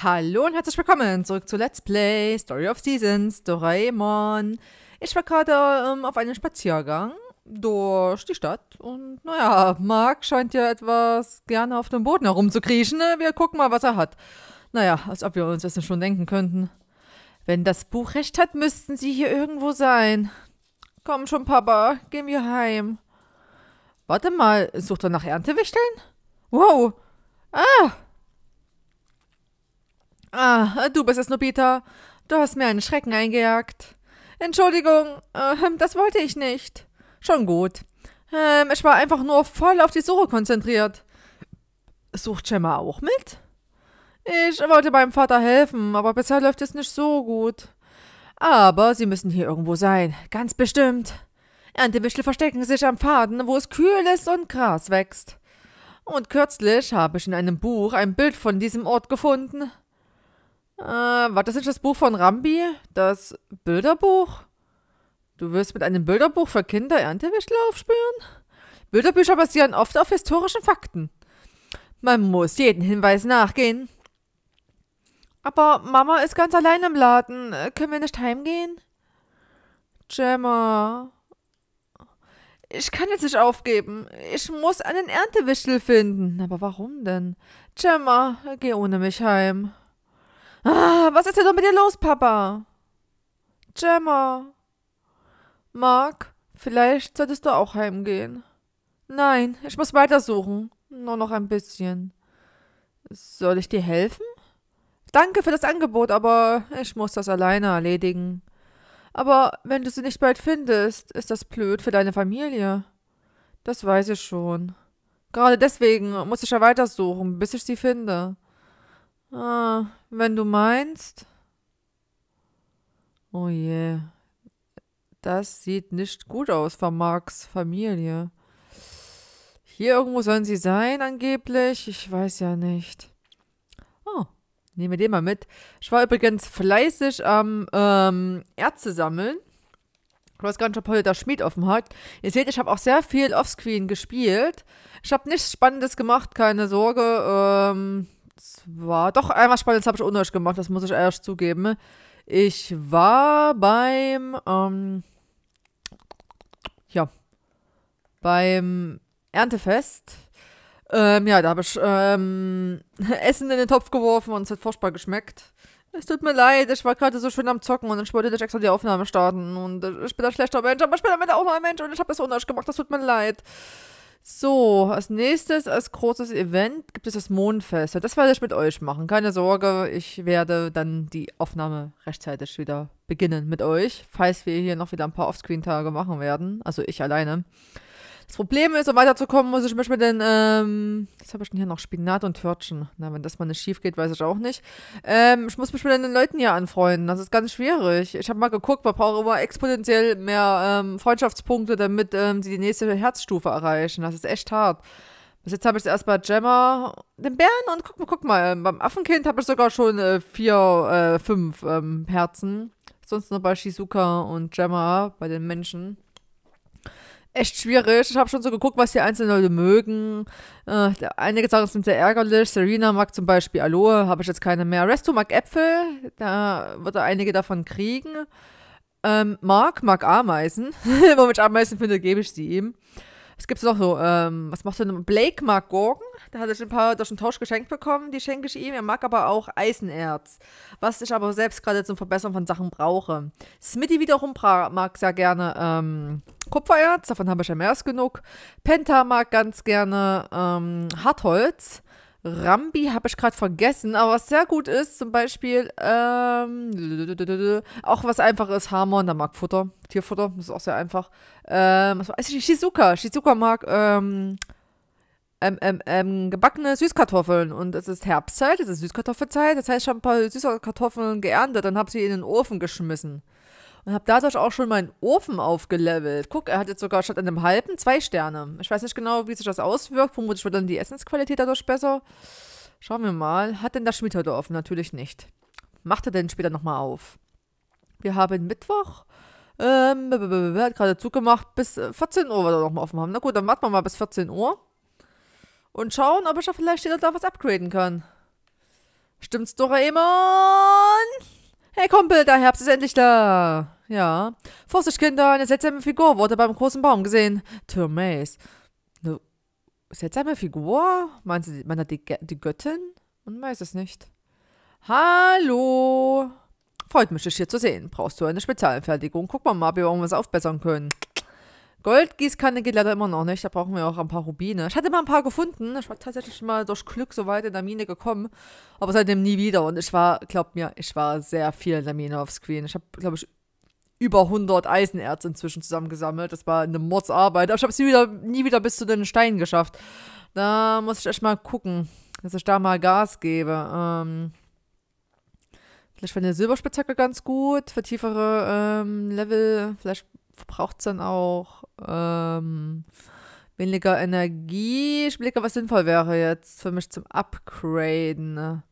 Hallo und herzlich willkommen zurück zu Let's Play Story of Seasons Doraemon. Ich war gerade ähm, auf einem Spaziergang durch die Stadt und naja, Mark scheint ja etwas gerne auf dem Boden herumzukriechen. Ne? Wir gucken mal, was er hat. Naja, als ob wir uns das schon denken könnten. Wenn das Buch recht hat, müssten sie hier irgendwo sein. Komm schon, Papa, gehen wir heim. Warte mal, sucht er nach Erntewichteln? Wow. Ah, Ah, du bist es, Nobita. Du hast mir einen Schrecken eingejagt. Entschuldigung, äh, das wollte ich nicht. Schon gut. Ähm, ich war einfach nur voll auf die Suche konzentriert. Sucht Gemma auch mit? Ich wollte meinem Vater helfen, aber bisher läuft es nicht so gut. Aber sie müssen hier irgendwo sein, ganz bestimmt. Erntewischel verstecken sich am Faden, wo es kühl ist und Gras wächst. Und kürzlich habe ich in einem Buch ein Bild von diesem Ort gefunden. Äh, war das nicht das Buch von Rambi? Das Bilderbuch? Du wirst mit einem Bilderbuch für Kinder Erntewäschler aufspüren? Bilderbücher basieren oft auf historischen Fakten. Man muss jeden Hinweis nachgehen. Aber Mama ist ganz allein im Laden. Äh, können wir nicht heimgehen? Gemma. Ich kann jetzt nicht aufgeben. Ich muss einen Erntewischel finden. Aber warum denn? Gemma, geh ohne mich heim. Ah, was ist denn mit dir los, Papa? Gemma. Mark, vielleicht solltest du auch heimgehen. Nein, ich muss weitersuchen. Nur noch ein bisschen. Soll ich dir helfen? Danke für das Angebot, aber ich muss das alleine erledigen. Aber wenn du sie nicht bald findest, ist das blöd für deine Familie. Das weiß ich schon. Gerade deswegen muss ich ja weitersuchen, bis ich sie finde. Ah, wenn du meinst. Oh je. Yeah. Das sieht nicht gut aus von Marks Familie. Hier irgendwo sollen sie sein, angeblich. Ich weiß ja nicht. Oh, nehme den mal mit. Ich war übrigens fleißig am ähm, Ärzte sammeln. Ich weiß gar nicht, ob heute der Schmied offen hat. Ihr seht, ich habe auch sehr viel Offscreen gespielt. Ich habe nichts Spannendes gemacht, keine Sorge. Ähm, zwar, doch, einmal Spannendes habe ich ohne euch gemacht, das muss ich erst zugeben. Ich war beim, ähm, ja, beim Erntefest. Ähm, ja, da habe ich ähm, Essen in den Topf geworfen und es hat furchtbar geschmeckt. Es tut mir leid, ich war gerade so schön am Zocken und ich wollte nicht extra die Aufnahme starten. Und ich bin ein schlechter Mensch, aber ich bin am Ende auch mal ein Mensch und ich habe es ohne euch gemacht, das tut mir leid. So, als nächstes, als großes Event, gibt es das Mondfest. Das werde ich mit euch machen. Keine Sorge, ich werde dann die Aufnahme rechtzeitig wieder beginnen mit euch, falls wir hier noch wieder ein paar Offscreen-Tage machen werden. Also ich alleine. Das Problem ist, um weiterzukommen, muss ich zum Beispiel den, ähm, was habe ich denn hier noch? Spinat und Törtchen. Na, wenn das mal nicht schief geht, weiß ich auch nicht. Ähm, ich muss mich mit den Leuten hier anfreunden. Das ist ganz schwierig. Ich habe mal geguckt, man braucht immer exponentiell mehr ähm, Freundschaftspunkte, damit ähm, sie die nächste Herzstufe erreichen. Das ist echt hart. Bis jetzt habe ich erst bei Gemma, den Bären und guck, guck mal, ähm, beim Affenkind habe ich sogar schon äh, vier, äh, fünf ähm, Herzen. Sonst nur bei Shizuka und Gemma, bei den Menschen echt schwierig. Ich habe schon so geguckt, was die einzelnen Leute mögen. Äh, einige Sachen sind sehr ärgerlich. Serena mag zum Beispiel Aloe, habe ich jetzt keine mehr. Resto mag Äpfel, da wird er einige davon kriegen. Ähm, Mark mag Ameisen. Womit ich Ameisen finde, gebe ich sie ihm. Es gibt noch so, ähm, was machst du denn? Blake mag Gurken. Da hat er schon ein paar durch den Tausch geschenkt bekommen. Die schenke ich ihm. Er mag aber auch Eisenerz. Was ich aber selbst gerade zum Verbessern von Sachen brauche. Smitty wiederum mag sehr gerne ähm, Kupfererz. Davon habe ich ja mehr als genug. Penta mag ganz gerne ähm, Hartholz. Rambi habe ich gerade vergessen, aber was sehr gut ist, zum Beispiel, ähm, auch was einfach ist, Hamon, der mag Futter, Tierfutter, das ist auch sehr einfach. Ähm, was also Shizuka, Shizuka mag, ähm, ähm, ähm, ähm, gebackene Süßkartoffeln und es ist Herbstzeit, es ist Süßkartoffelzeit, das heißt, ich habe ein paar Süßkartoffeln geerntet und habe sie in den Ofen geschmissen. Und habe dadurch auch schon meinen Ofen aufgelevelt. Guck, er hat jetzt sogar statt einem halben zwei Sterne. Ich weiß nicht genau, wie sich das auswirkt. Vermutlich wird dann die Essensqualität dadurch besser. Schauen wir mal. Hat denn der Schmied heute offen? Natürlich nicht. Macht er denn später nochmal auf? Wir haben Mittwoch. Ähm, wer hat gerade zugemacht. Bis 14 äh, Uhr wird er nochmal offen haben. Na gut, dann warten wir mal bis 14 Uhr. Und schauen, ob ich da vielleicht jeder da was upgraden kann. Stimmt's, Doraemon? Hey Kumpel, der Herbst ist endlich da. Ja. Vorsicht, Kinder, eine seltsame Figur wurde beim großen Baum gesehen. Turmes. Eine seltsame Figur? Meinen sie, meint die, die Göttin? Man weiß es nicht. Hallo. Freut mich, dich hier zu sehen. Brauchst du eine Spezialanfertigung? Guck mal mal, ob wir irgendwas aufbessern können. Goldgießkanne geht leider immer noch nicht. Da brauchen wir auch ein paar Rubine. Ich hatte mal ein paar gefunden. Ich war tatsächlich mal durch Glück so weit in der Mine gekommen. Aber seitdem nie wieder. Und ich war, glaubt mir, ich war sehr viel in der Mine auf Screen. Ich habe, glaube ich, über 100 Eisenerz inzwischen zusammengesammelt. Das war eine Mordsarbeit. Aber ich habe es nie wieder, nie wieder bis zu den Steinen geschafft. Da muss ich echt mal gucken, dass ich da mal Gas gebe. Ähm, vielleicht wäre eine Silberspitzhacke ganz gut für tiefere ähm, Level. Vielleicht braucht es dann auch ähm, weniger Energie. Ich blicke, was sinnvoll wäre jetzt für mich zum Upgraden.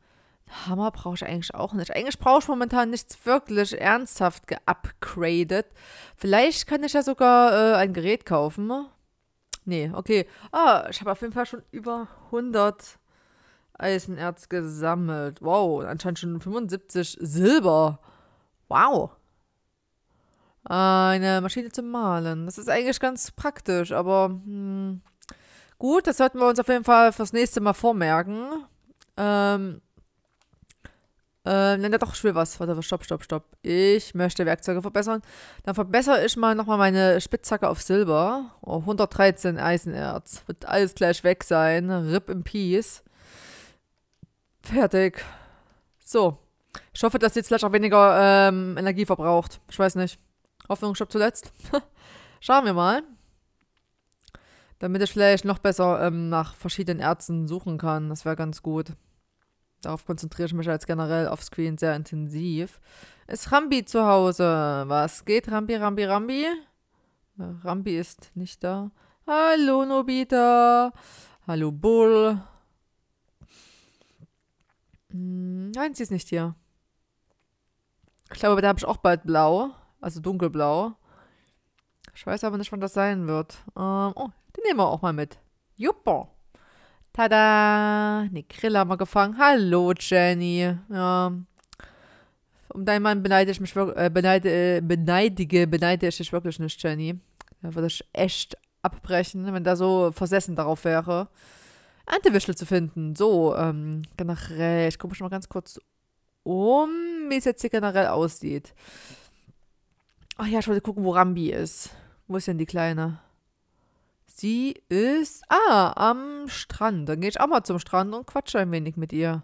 Hammer brauche ich eigentlich auch nicht. Eigentlich brauche ich momentan nichts wirklich ernsthaft geupgradet. Vielleicht kann ich ja sogar äh, ein Gerät kaufen. Nee, okay. Ah, ich habe auf jeden Fall schon über 100 Eisenerz gesammelt. Wow, anscheinend schon 75 Silber. Wow. Eine Maschine zum Malen. Das ist eigentlich ganz praktisch, aber hm, gut, das sollten wir uns auf jeden Fall fürs nächste Mal vormerken. Ähm, äh, nein, da doch will was. Warte, stopp, stopp, stopp. Ich möchte Werkzeuge verbessern. Dann verbessere ich mal nochmal meine Spitzhacke auf Silber. Oh, 113 Eisenerz. Wird alles gleich weg sein. Rip in Peace. Fertig. So. Ich hoffe, dass jetzt vielleicht auch weniger ähm, Energie verbraucht. Ich weiß nicht. Hoffnung stoppt zuletzt. Schauen wir mal. Damit ich vielleicht noch besser ähm, nach verschiedenen Ärzten suchen kann. Das wäre ganz gut. Darauf konzentriere ich mich als generell offscreen sehr intensiv. Ist Rambi zu Hause? Was geht, Rambi, Rambi, Rambi? Äh, Rambi ist nicht da. Hallo, Nobita. Hallo, Bull. Hm, nein, sie ist nicht hier. Ich glaube, da habe ich auch bald blau. Also dunkelblau. Ich weiß aber nicht, wann das sein wird. Ähm, oh, den nehmen wir auch mal mit. Juppa. Tada! Ne, Grill haben wir gefangen. Hallo, Jenny. Ja. Um deinen Mann beneide ich mich äh, beneide, äh, beneidige, beneide ich dich wirklich nicht, Jenny. Da würde ich echt abbrechen, wenn da so versessen darauf wäre. Antewischel zu finden. So, ähm, generell, ich gucke mich mal ganz kurz um, wie es jetzt hier generell aussieht. Ach ja, ich wollte gucken, wo Rambi ist. Wo ist denn die Kleine? sie ist, ah, am Strand. Dann gehe ich auch mal zum Strand und quatsche ein wenig mit ihr.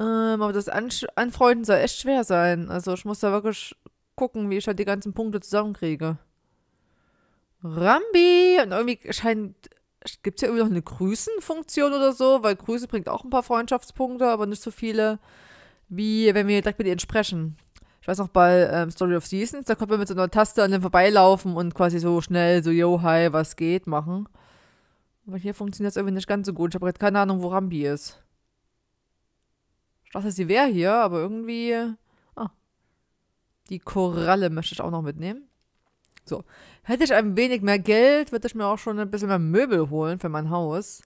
Ähm, aber das An Anfreunden soll echt schwer sein. Also ich muss da wirklich gucken, wie ich halt die ganzen Punkte zusammenkriege. Rambi! Und irgendwie scheint, gibt es ja irgendwie noch eine Grüßen-Funktion oder so, weil Grüße bringt auch ein paar Freundschaftspunkte, aber nicht so viele, wie wenn wir direkt mit ihr sprechen ich weiß noch bei ähm, Story of Seasons, da konnte man mit so einer Taste an dem vorbeilaufen und quasi so schnell so, yo, hi, was geht, machen. Aber hier funktioniert es irgendwie nicht ganz so gut. Ich habe gerade keine Ahnung, wo Rambi ist. Ich dachte, sie wäre hier, aber irgendwie... Ah. Die Koralle möchte ich auch noch mitnehmen. So. Hätte ich ein wenig mehr Geld, würde ich mir auch schon ein bisschen mehr Möbel holen für mein Haus.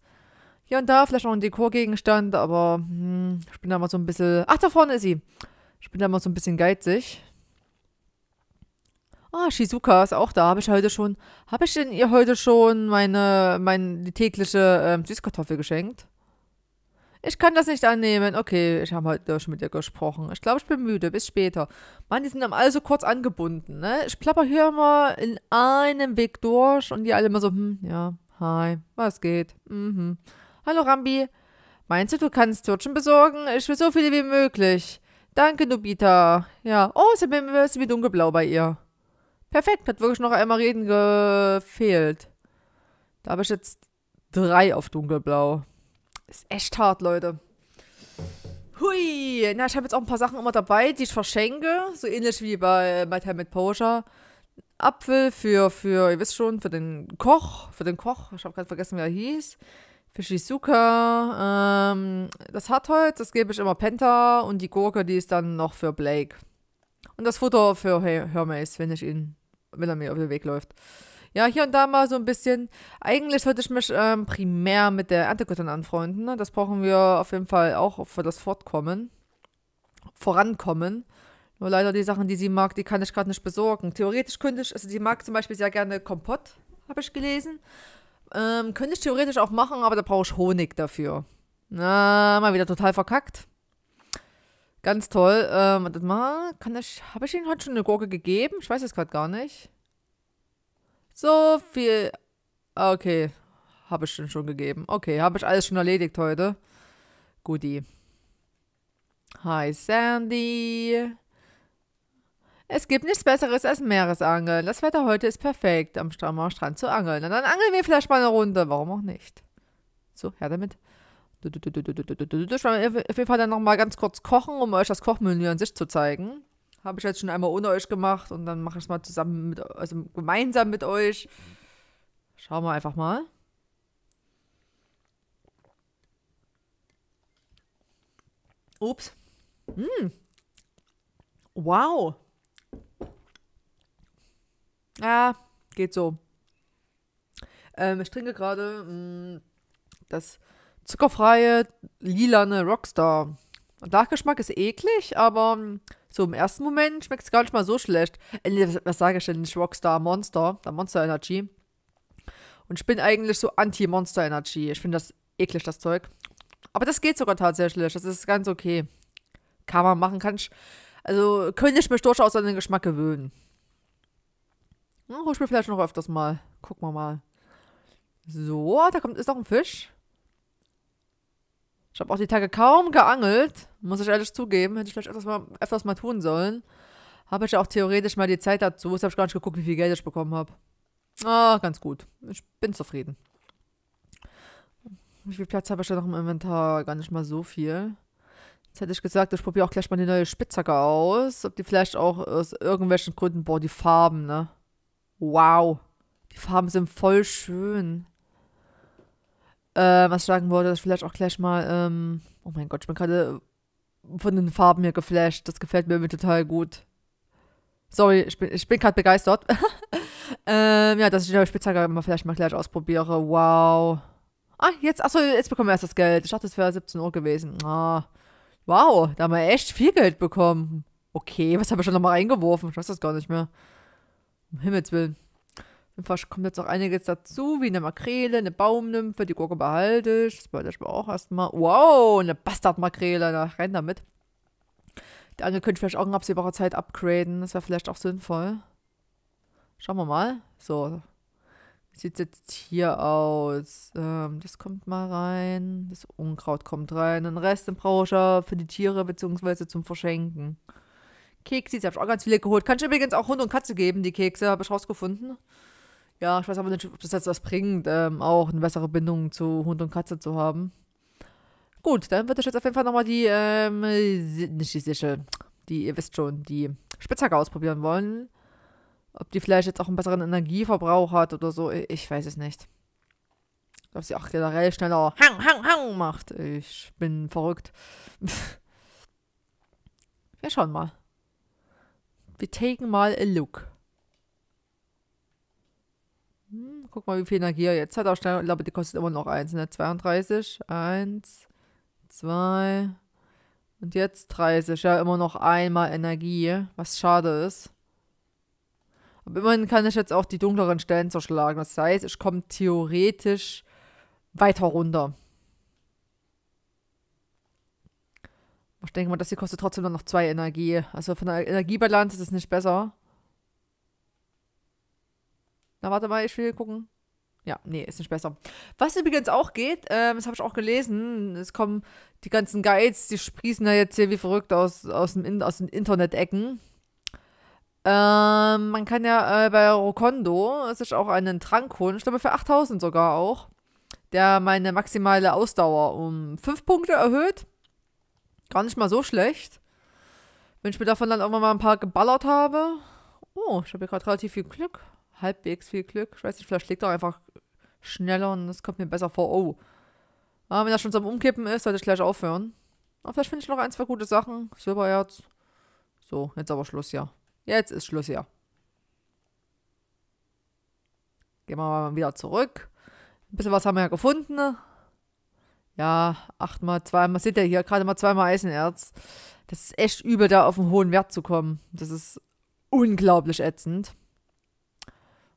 Hier und da vielleicht noch ein Dekorgegenstand, aber hm, ich bin da mal so ein bisschen... Ach, da vorne ist sie. Ich bin da mal so ein bisschen geizig. Ah, Shizuka ist auch da. Habe ich heute schon. Habe ich denn ihr heute schon meine, meine die tägliche ähm, Süßkartoffel geschenkt? Ich kann das nicht annehmen. Okay, ich habe heute schon mit ihr gesprochen. Ich glaube, ich bin müde. Bis später. Mann, die sind dann alle so kurz angebunden, ne? Ich plapper hier immer in einem Weg durch und die alle immer so, hm, ja, hi, was geht? Mhm. Hallo, Rambi. Meinst du, du kannst Türchen besorgen? Ich will so viele wie möglich. Danke, Nobita. Ja. Oh, es ist wie dunkelblau bei ihr. Perfekt, hat wirklich noch einmal reden gefehlt. Da habe ich jetzt drei auf dunkelblau. Ist echt hart, Leute. Hui. Na, ich habe jetzt auch ein paar Sachen immer dabei, die ich verschenke. So ähnlich wie bei My Time mit Porsche. Apfel für, für, ihr wisst schon, für den Koch. Für den Koch. Ich habe gerade vergessen, wie er hieß. Fischisuka, Ähm, das Hartholz, halt, das gebe ich immer Penta und die Gurke, die ist dann noch für Blake. Und das Futter für Hermes, wenn ich ihn, wenn er mir auf den Weg läuft. Ja, hier und da mal so ein bisschen. Eigentlich würde ich mich ähm, primär mit der Erntegöttin anfreunden. Ne? Das brauchen wir auf jeden Fall auch für das Fortkommen. Vorankommen. Nur leider die Sachen, die sie mag, die kann ich gerade nicht besorgen. Theoretisch könnte ich, also sie mag zum Beispiel sehr gerne Kompott, habe ich gelesen. Ähm, könnte ich theoretisch auch machen, aber da brauche ich Honig dafür. Na, mal wieder total verkackt. Ganz toll. Ähm, warte mal. Kann ich, habe ich Ihnen heute schon eine Gurke gegeben? Ich weiß es gerade gar nicht. So viel. Okay. Habe ich denn schon gegeben. Okay, habe ich alles schon erledigt heute. Guti. Hi, Sandy. Es gibt nichts Besseres als Meeresangeln. Das Wetter heute ist perfekt, am Strand, Strand zu angeln. Und dann angeln wir vielleicht mal eine Runde. Warum auch nicht? So, her damit. Ich will auf jeden Fall dann nochmal ganz kurz kochen, um euch das Kochmenü an sich zu zeigen. Habe ich jetzt schon einmal ohne euch gemacht und dann mache ich es mal zusammen mit, also gemeinsam mit euch. Schauen wir einfach mal. Ups. Mmh. Wow. Ja, geht so. Ähm, ich trinke gerade mm, das zuckerfreie, lilane Rockstar. Nachgeschmack ist eklig, aber mm, so im ersten Moment schmeckt es gar nicht mal so schlecht. Äh, was, was sage ich denn? Nicht Rockstar, Monster, der Monster Energy. Und ich bin eigentlich so anti-Monster Energy. Ich finde das eklig, das Zeug. Aber das geht sogar tatsächlich. Das ist ganz okay. Kann man machen, kann ich. Also könnte ich mich durchaus an den Geschmack gewöhnen. Hm, hol ich mir vielleicht noch öfters mal. Gucken wir mal. So, da kommt, ist noch ein Fisch. Ich habe auch die Tage kaum geangelt. Muss ich ehrlich zugeben. Hätte ich vielleicht öfters mal, öfters mal tun sollen. Habe ich ja auch theoretisch mal die Zeit dazu. Jetzt habe ich gar nicht geguckt, wie viel Geld ich bekommen habe. Ah, ganz gut. Ich bin zufrieden. Wie viel Platz habe ich da noch im Inventar? Gar nicht mal so viel. Jetzt hätte ich gesagt, ich probiere auch gleich mal die neue Spitzhacke aus. Ob die vielleicht auch aus irgendwelchen Gründen, boah, die Farben, ne? Wow. Die Farben sind voll schön. Äh, was ich sagen wollte, dass ich vielleicht auch gleich mal, ähm, oh mein Gott, ich bin gerade von den Farben hier geflasht. Das gefällt mir total gut. Sorry, ich bin, ich bin gerade begeistert. ähm, ja, dass ich den Spitzhacke mal vielleicht mal gleich ausprobiere. Wow. Ah, jetzt, achso, jetzt bekommen wir erst das Geld. Ich dachte, es wäre 17 Uhr gewesen. Ah, wow, da haben wir echt viel Geld bekommen. Okay, was habe ich schon nochmal reingeworfen? Ich weiß das gar nicht mehr. Um Himmels Willen. Im Fisch kommt jetzt auch einiges dazu, wie eine Makrele, eine Baumnymphe, die Gurke behalte ich. Das behalte ich mir auch erstmal. Wow, eine Bastardmakrele, na, rein damit. Die Angel könnte ich vielleicht auch in absehbarer Zeit upgraden. Das wäre vielleicht auch sinnvoll. Schauen wir mal. So. Wie sieht es jetzt hier aus? Ähm, das kommt mal rein. Das Unkraut kommt rein. Den Rest brauche ich ja für die Tiere bzw. zum Verschenken. Kekse, habe ich auch ganz viele geholt. Kannst du übrigens auch Hund und Katze geben, die Kekse, habe ich rausgefunden. Ja, ich weiß aber nicht, ob das jetzt was bringt, ähm, auch eine bessere Bindung zu Hund und Katze zu haben. Gut, dann würde ich jetzt auf jeden Fall nochmal die, ähm, nicht die Sische, die, ihr wisst schon, die Spitzhacke ausprobieren wollen. Ob die vielleicht jetzt auch einen besseren Energieverbrauch hat oder so, ich weiß es nicht. Ob sie auch generell schneller Hang, Hang, Hang macht. Ich bin verrückt. Wir schauen mal. Wir taken mal a look. Hm, guck mal, wie viel Energie er jetzt hat. Ausstellung, ich glaube, die kostet immer noch eins, ne? 32, 1, 2 und jetzt 30. Ja, immer noch einmal Energie, was schade ist. Aber immerhin kann ich jetzt auch die dunkleren Stellen zerschlagen. Das heißt, ich komme theoretisch weiter runter. Ich denke mal, das hier kostet trotzdem dann noch zwei Energie. Also von der Energiebilanz ist es nicht besser. Na, warte mal, ich will gucken. Ja, nee, ist nicht besser. Was übrigens auch geht, äh, das habe ich auch gelesen, es kommen die ganzen Guides, die sprießen ja jetzt hier wie verrückt aus, aus, dem, aus den Internet-Ecken. Ähm, man kann ja äh, bei Rokondo sich auch einen Trank holen, ich glaube für 8000 sogar auch, der meine maximale Ausdauer um 5 Punkte erhöht. Gar nicht mal so schlecht. Wenn ich mir davon dann auch mal ein paar geballert habe. Oh, ich habe hier gerade relativ viel Glück. Halbwegs viel Glück. Ich weiß nicht, vielleicht schlägt er einfach schneller und das kommt mir besser vor. Oh. Aber ah, wenn das schon zum Umkippen ist, sollte ich gleich aufhören. Aber vielleicht finde ich noch ein, zwei gute Sachen. Silberherz. So, jetzt aber Schluss, ja. Jetzt ist Schluss, ja. Gehen wir mal wieder zurück. Ein bisschen was haben wir ja gefunden ja, achtmal, zweimal, seht ihr hier gerade mal zweimal Eisenerz. Das ist echt übel, da auf einen hohen Wert zu kommen. Das ist unglaublich ätzend.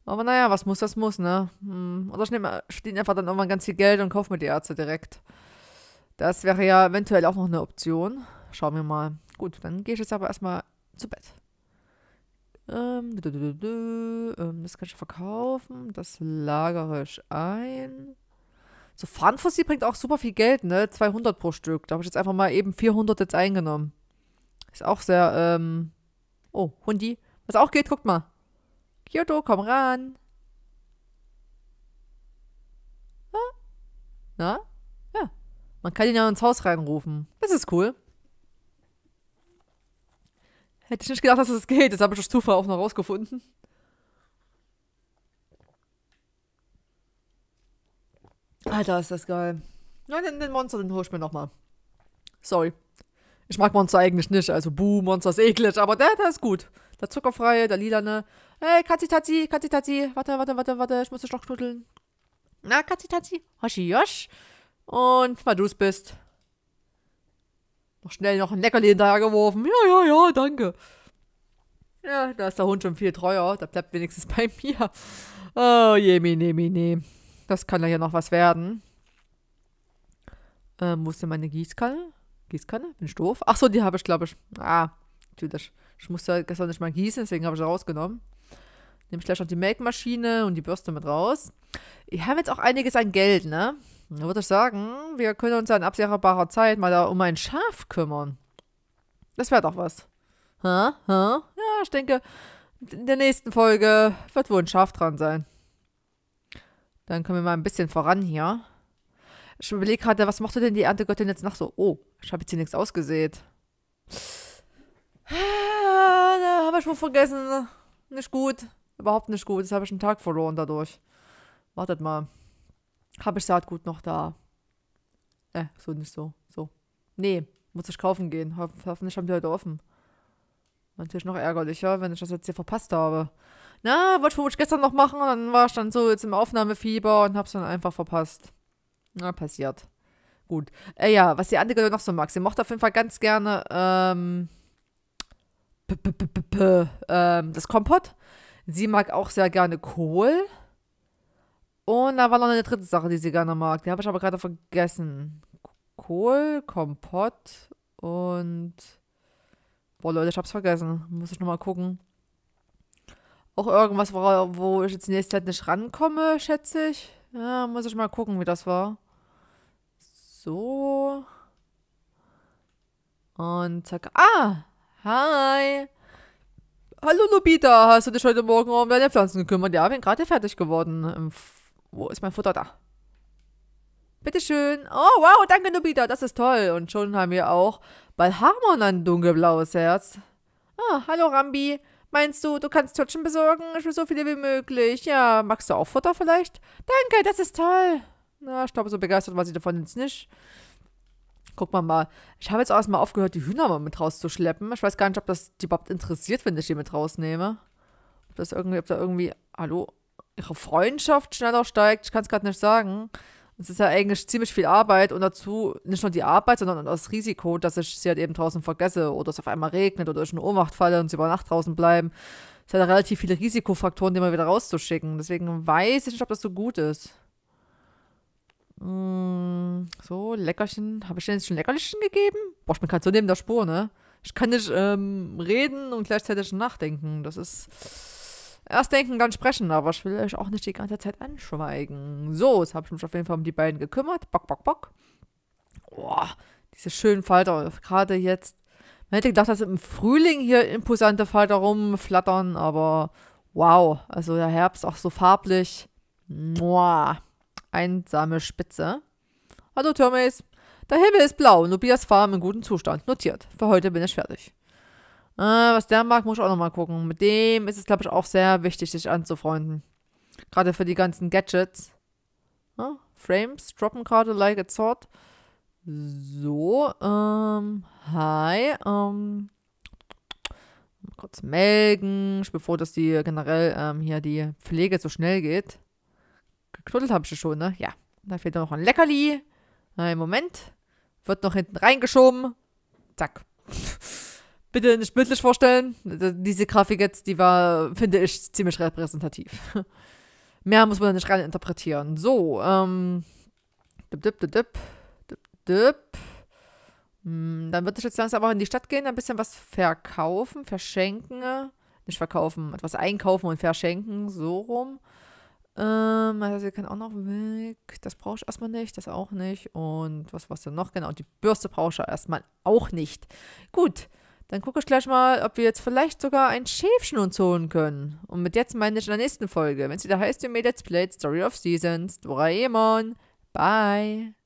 Aber naja, was muss, das muss, ne? Hm, oder ich nehme einfach dann irgendwann ganz viel Geld und kaufe mir die Ärzte direkt. Das wäre ja eventuell auch noch eine Option. Schauen wir mal. Gut, dann gehe ich jetzt aber erstmal zu Bett. Ähm, ähm, das kann ich verkaufen. Das lagere ich ein. So Pfandfossil bringt auch super viel Geld, ne? 200 pro Stück. Da habe ich jetzt einfach mal eben 400 jetzt eingenommen. Ist auch sehr, ähm... Oh, Hundi. Was auch geht, guckt mal. Kyoto, komm ran. Na? Ah. Na? Ja. Man kann ihn ja ins Haus reinrufen. Das ist cool. Hätte ich nicht gedacht, dass es das geht. Das habe ich durch Zufall auch noch rausgefunden. Alter, ist das geil. Ja, den, den Monster, den hol ich mir nochmal. Sorry. Ich mag Monster eigentlich nicht. Also, buh, Monster ist eklig. Aber der, der ist gut. Der zuckerfreie, der lilane. Hey, Katzi, Tatzi, Katzi, Tatzi. Warte, warte, warte, warte. Ich muss dich noch knuddeln. Na, Katzi, Tatzi. Hoshi, Josh. Und weil du es bist. Noch schnell noch ein Leckerli hinterhergeworfen. Ja, ja, ja, danke. Ja, da ist der Hund schon viel treuer. Der bleibt wenigstens bei mir. Oh, je, mine, mine. Das kann ja hier noch was werden. Ähm, wo ist denn meine Gießkanne? Gießkanne? Bin ich doof? Achso, die habe ich, glaube ich. Ah, natürlich. Ich musste halt gestern nicht mal gießen, deswegen habe ich sie rausgenommen. Nehme ich gleich noch die Melkmaschine und die Bürste mit raus. Wir haben jetzt auch einiges an Geld, ne? Da würde ich sagen, wir können uns ja in absehbarer Zeit mal da um ein Schaf kümmern. Das wäre doch was. Hä? Hä? Ja, ich denke, in der nächsten Folge wird wohl ein Schaf dran sein. Dann können wir mal ein bisschen voran hier. Ich überlege gerade, was mochte denn die Erntegöttin jetzt nach so? Oh, ich habe jetzt hier nichts ausgesät. Ah, da habe ich wohl vergessen. Nicht gut. Überhaupt nicht gut. Jetzt habe ich einen Tag verloren dadurch. Wartet mal. Habe ich Saatgut noch da? Äh, so nicht so. So. Nee, muss ich kaufen gehen. Hoffentlich haben die heute offen. Natürlich noch ärgerlicher, wenn ich das jetzt hier verpasst habe na, wollte ich gestern noch machen, dann war ich dann so jetzt im Aufnahmefieber und hab's dann einfach verpasst. Na, passiert. Gut. Äh, ja, was die andere noch so mag. Sie mochte auf jeden Fall ganz gerne ähm, p -p -p ähm, das Kompott. Sie mag auch sehr gerne Kohl. Und da war noch eine dritte Sache, die sie gerne mag. Die habe ich aber gerade vergessen. Kohl, Kompott und. Boah, Leute, ich hab's vergessen. Muss ich nochmal gucken auch irgendwas, wo, wo ich jetzt in nächster Zeit nicht rankomme, schätze ich. Ja, muss ich mal gucken, wie das war. So. Und zack. Ah! Hi! Hallo Lobita, hast du dich heute Morgen um deine Pflanzen gekümmert? Ja, bin gerade fertig geworden. Wo ist mein Futter da? Bitteschön. Oh, wow, danke Nubita. das ist toll. Und schon haben wir auch Balharmon ein dunkelblaues Herz. Ah, hallo Rambi. Meinst du, du kannst Törtchen besorgen? Ich will so viele wie möglich. Ja, magst du auch Futter vielleicht? Danke, das ist toll. Na, ich glaube, so begeistert war sie davon jetzt nicht. Guck mal mal. Ich habe jetzt auch erstmal aufgehört, die Hühner mal mit rauszuschleppen. Ich weiß gar nicht, ob das die überhaupt interessiert, wenn ich die mit rausnehme. Ob das irgendwie, ob da irgendwie, hallo, ihre Freundschaft schneller steigt. Ich kann es gerade nicht sagen. Es ist ja eigentlich ziemlich viel Arbeit und dazu nicht nur die Arbeit, sondern das Risiko, dass ich sie halt eben draußen vergesse oder es auf einmal regnet oder ich in Ohnmacht falle und sie über Nacht draußen bleiben. Es hat ja relativ viele Risikofaktoren, die mal wieder rauszuschicken. Deswegen weiß ich nicht, ob das so gut ist. Mm, so, Leckerchen. Habe ich denn jetzt schon Leckerchen gegeben? Boah, ich bin gerade so neben der Spur, ne? Ich kann nicht ähm, reden und gleichzeitig nachdenken. Das ist. Erst denken, dann sprechen, aber ich will euch auch nicht die ganze Zeit anschweigen. So, jetzt habe ich mich auf jeden Fall um die beiden gekümmert. Bock, bock, bock. Boah, diese schönen Falter, gerade jetzt. Man hätte gedacht, dass im Frühling hier imposante Falter rumflattern, aber wow, also der Herbst auch so farblich. Mua, einsame Spitze. Hallo Termes, der Himmel ist blau, Nubias Farm in gutem Zustand, notiert. Für heute bin ich fertig. Äh, was der mag, muss ich auch nochmal gucken. Mit dem ist es, glaube ich, auch sehr wichtig, sich anzufreunden. Gerade für die ganzen Gadgets. Ja, Frames droppen gerade like a sword. So, ähm, hi, ähm, kurz melden. Ich bin froh, dass die generell ähm, hier die Pflege so schnell geht. Geknuddelt habe ich schon, ne? Ja. Da fehlt noch ein Leckerli. Nein, äh, Moment. Wird noch hinten reingeschoben. Zack. bitte nicht bildlich vorstellen. Diese Grafik jetzt, die war, finde ich, ziemlich repräsentativ. Mehr muss man da nicht rein interpretieren. So, ähm. Dip, dip, dip, dip, dip, dip. Hm, dann würde ich jetzt langsam aber in die Stadt gehen, ein bisschen was verkaufen, verschenken. Nicht verkaufen, etwas einkaufen und verschenken, so rum. Ähm, also ihr kann auch noch weg. Das brauche ich erstmal nicht, das auch nicht. Und was war's denn noch? Genau, die Bürste brauche ich erstmal auch nicht. Gut, dann gucke ich gleich mal, ob wir jetzt vielleicht sogar ein Schäfchen uns holen können. Und mit jetzt meine ich in der nächsten Folge, wenn es wieder heißt, ihr made Let's Play Story of Seasons. Doraemon. Bye.